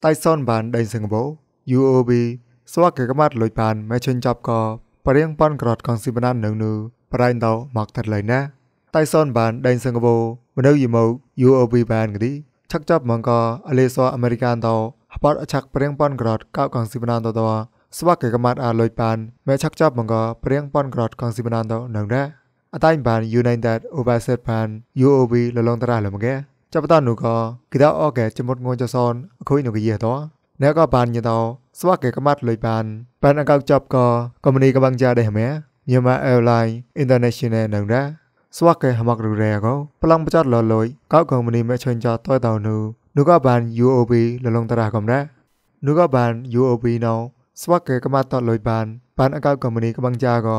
Tyson bàn đánh sừng bố UOB ស្វាកេកម៉ាត់លុយបានមេជិនចាប់ក៏ប្រៀងប៉ុនក្រត់កងស៊ីបណាននឹងនឺប្រៃដោមកថាត់លៃណាតៃសុនបានដេញសិង្ហបុរីមនុស្សយីមក UOB បានគីឆាក់ចាប់មកក៏អលេសអាមេរិកានដោហបតអឆាក់ប្រៀងប៉ុនក្រត់កោកងស៊ីបណានដោដោស្វាកេកម៉ាត់អាលុយបានមេឆាក់ចាប់មកក៏ប្រៀងប៉ុនក្រត់កងស៊ីបណានដោនឹងដែរអតៃបាន United Overseas បាន UOB លលងតារលមកគេចាប់តនុកគិតអកែចមុតងួនចសនអខុយនុកយេតោអ្នកក៏បានយតោស្វាកែកម៉ាត់លុយបានបានអកោចប់ក៏កុំនីកបាំងចាដែរមែမြန်မာ airline international នឹងដែរស្វាកែហមករុរែក៏ប្លង់បចតលលុយកោកុំនីមេឈិនចតតនុនុក៏បាន UOB លលងតរះកំដែរនុក៏បាន UOB ណោស្វាកែកម៉ាត់តលុយបានបានអកោកុំនីកបាំងចាក៏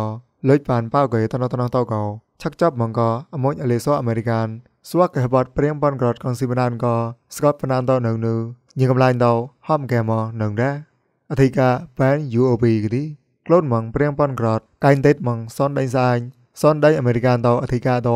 លុយបានប៉ៅកែតណតណតកោឆាក់ចប់មកក៏អមោចអលេសអមេរិកានស្វាកេះបតព្រៀងបនក្រតកងស៊ីបណានក៏ស្កតបណានតនៅនូញងកំឡាញ់តហំកែមនឹងដែរអធិការបាន UOB គីក្លូនម៉ងព្រៀងបនក្រតកៃតេតម៉ងសនដៃសាញ់សនដៃអមេរិកានតអធិការត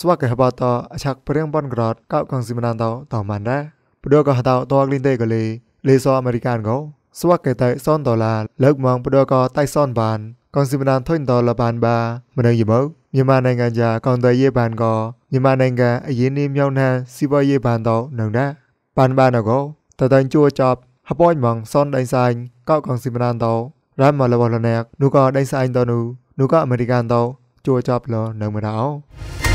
ស្វាកេះបតអាឆាក់ព្រៀងបនក្រតកោកងស៊ីបណានតតមិនដែរព្រោះក៏តតក្លីនតេកលីលេសអមេរិកានកោស្វាកេតៃសនដុល្លារលើកម៉ងព្រោះក៏តៃសនបានកងស៊ីបណានថុញតលបាន បាមិនយីមកမြန်မာနိုင်ငံကြားကောင်တွယ်ရေးဘန်ကမြန်မာနိုင်ငံအရင်းနှီးမြှုပ်နှံစီးပွားရေးဘန်တော့နှုံတဲ့ပန်ဘာနကောတတန်ជួចប់ហបអញម៉ងសនដៃសាញ់កោកងស៊ីមណានတော့រမ်មលវលណាក់នូកោដៃសាញ់តនុនូកោអមេរិកានតោជួចប់លនៅមរោ